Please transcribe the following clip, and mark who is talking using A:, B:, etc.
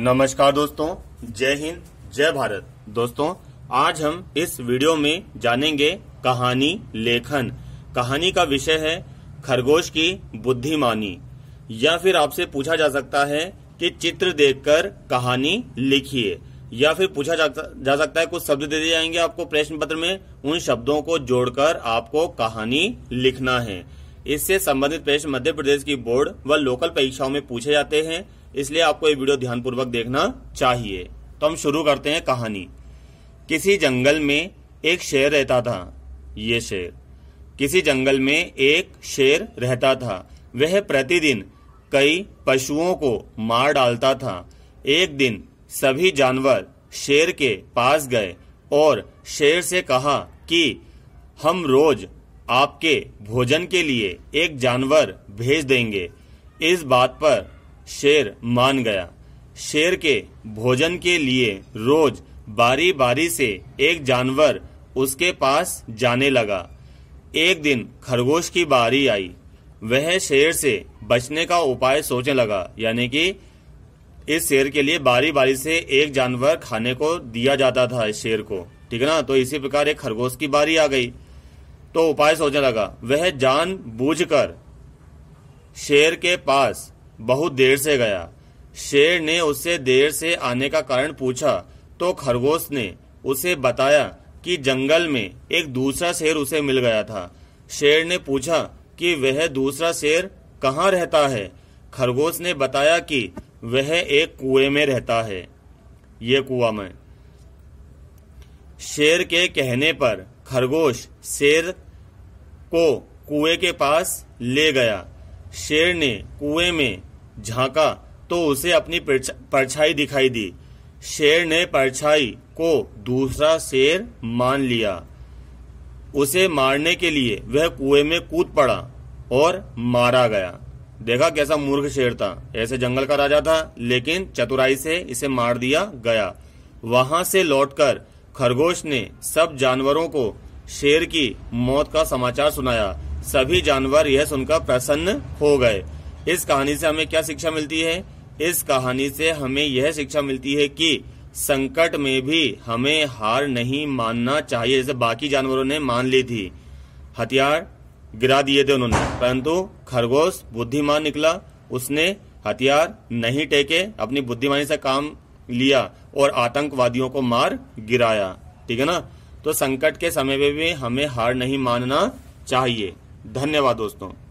A: नमस्कार दोस्तों जय हिंद जय भारत दोस्तों आज हम इस वीडियो में जानेंगे कहानी लेखन कहानी का विषय है खरगोश की बुद्धिमानी या फिर आपसे पूछा जा सकता है कि चित्र देखकर कहानी लिखिए या फिर पूछा जा, जा सकता है कुछ शब्द दे दिए जाएंगे आपको प्रश्न पत्र में उन शब्दों को जोड़कर आपको कहानी लिखना है इससे संबंधित प्रश्न मध्य प्रदेश की बोर्ड व लोकल परीक्षाओं में पूछे जाते हैं इसलिए आपको ये वीडियो ध्यानपूर्वक देखना चाहिए तो हम शुरू करते हैं कहानी किसी जंगल में एक शेर रहता था ये शेर किसी जंगल में एक शेर रहता था वह प्रतिदिन कई पशुओं को मार डालता था एक दिन सभी जानवर शेर के पास गए और शेर से कहा कि हम रोज आपके भोजन के लिए एक जानवर भेज देंगे इस बात पर शेर मान गया शेर के भोजन के लिए रोज बारी बारी से एक जानवर उसके पास जाने लगा एक दिन खरगोश की बारी आई वह शेर से बचने का उपाय सोचने लगा यानी कि इस शेर के लिए बारी बारी से एक जानवर खाने को दिया जाता था इस शेर को ठीक है ना तो इसी प्रकार एक खरगोश की बारी आ गई तो उपाय सोचने लगा वह जान बूझ शेर के पास बहुत देर से गया शेर ने उससे देर से आने का कारण पूछा तो खरगोश ने उसे बताया कि जंगल में एक दूसरा शेर उसे मिल गया था शेर ने पूछा कि वह दूसरा शेर कहाँ रहता है खरगोश ने बताया कि वह एक कुएं में रहता है ये कुआ में शेर के कहने पर खरगोश शेर को कुएं के पास ले गया शेर ने कुएं में झांका तो उसे अपनी परछाई दिखाई दी शेर ने परछाई को दूसरा शेर मान लिया उसे मारने के लिए वह कुएं में कूद पड़ा और मारा गया देखा कैसा मूर्ख शेर था ऐसे जंगल का राजा था लेकिन चतुराई से इसे मार दिया गया वहां से लौटकर खरगोश ने सब जानवरों को शेर की मौत का समाचार सुनाया सभी जानवर यह सुनकर प्रसन्न हो गए इस कहानी से हमें क्या शिक्षा मिलती है इस कहानी से हमें यह शिक्षा मिलती है कि संकट में भी हमें हार नहीं मानना चाहिए जैसे बाकी जानवरों ने मान ली थी हथियार गिरा दिए थे उन्होंने परंतु खरगोश बुद्धिमान निकला उसने हथियार नहीं टेके अपनी बुद्धिमानी से काम लिया और आतंकवादियों को मार गिराया ठीक है ना तो संकट के समय में भी हमें हार नहीं मानना चाहिए धन्यवाद दोस्तों